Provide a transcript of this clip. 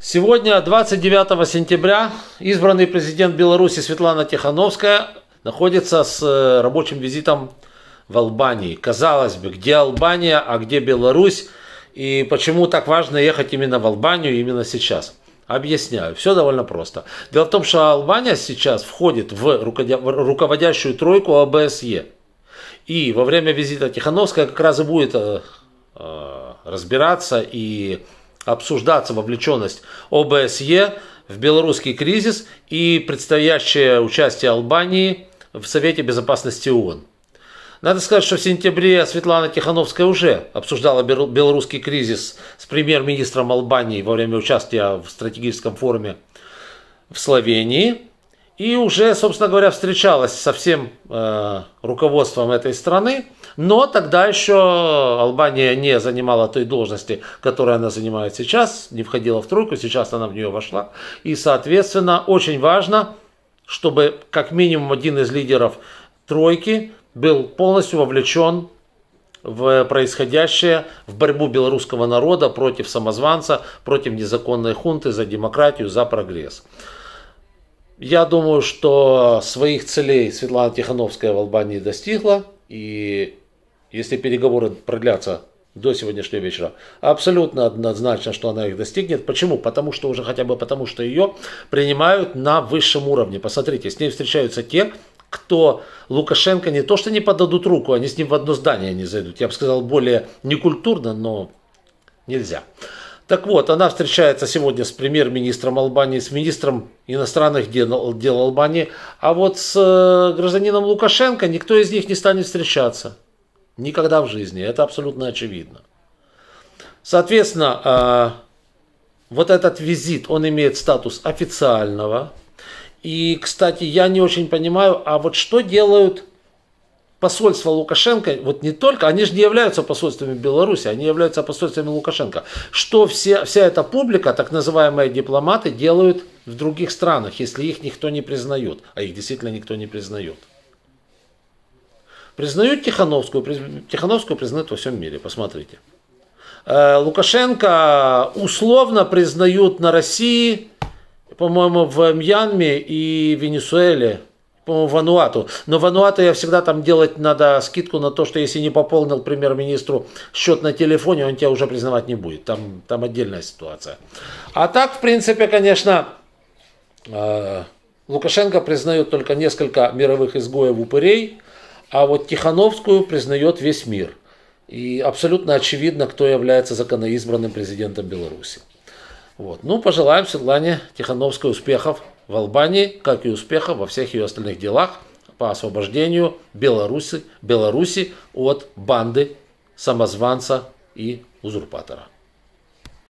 Сегодня, 29 сентября, избранный президент Беларуси Светлана Тихановская находится с э, рабочим визитом в Албании. Казалось бы, где Албания, а где Беларусь, и почему так важно ехать именно в Албанию именно сейчас. Объясняю, все довольно просто. Дело в том, что Албания сейчас входит в руководящую тройку ОБСЕ. И во время визита Тихановская как раз и будет э, э, разбираться и обсуждаться вовлеченность ОБСЕ в белорусский кризис и предстоящее участие Албании в Совете Безопасности ООН. Надо сказать, что в сентябре Светлана Тихановская уже обсуждала белорусский кризис с премьер-министром Албании во время участия в стратегическом форуме в Словении и уже, собственно говоря, встречалась со всем э, руководством этой страны, но тогда еще Албания не занимала той должности, которую она занимает сейчас, не входила в тройку, сейчас она в нее вошла. И, соответственно, очень важно, чтобы как минимум один из лидеров тройки был полностью вовлечен в происходящее, в борьбу белорусского народа против самозванца, против незаконной хунты, за демократию, за прогресс. Я думаю, что своих целей Светлана Тихановская в Албании достигла. И если переговоры продлятся до сегодняшнего вечера. Абсолютно однозначно, что она их достигнет. Почему? Потому что уже хотя бы потому, что ее принимают на высшем уровне. Посмотрите, с ней встречаются те, кто Лукашенко не то что не подадут руку, они с ним в одно здание не зайдут. Я бы сказал, более некультурно, но нельзя. Так вот, она встречается сегодня с премьер-министром Албании, с министром иностранных дел, дел Албании, а вот с э, гражданином Лукашенко никто из них не станет встречаться. Никогда в жизни, это абсолютно очевидно. Соответственно, э, вот этот визит, он имеет статус официального. И, кстати, я не очень понимаю, а вот что делают посольство Лукашенко, вот не только, они же не являются посольствами Беларуси, они являются посольствами Лукашенко. Что все, вся эта публика, так называемые дипломаты, делают в других странах, если их никто не признает, а их действительно никто не признает. Признают Тихановскую, Тихановскую признают во всем мире, посмотрите. Э, Лукашенко условно признают на России, по-моему, в Мьянме и Венесуэле Вануату. Но Вануату я всегда там делать надо скидку на то, что если не пополнил премьер-министру счет на телефоне, он тебя уже признавать не будет. Там, там отдельная ситуация. А так, в принципе, конечно, э, Лукашенко признает только несколько мировых изгоев-упырей, а вот Тихановскую признает весь мир. И абсолютно очевидно, кто является законоизбранным президентом Беларуси. Вот. Ну, пожелаем Светлане Тихановской успехов в Албании, как и успехов во всех ее остальных делах по освобождению Беларуси, Беларуси от банды самозванца и узурпатора.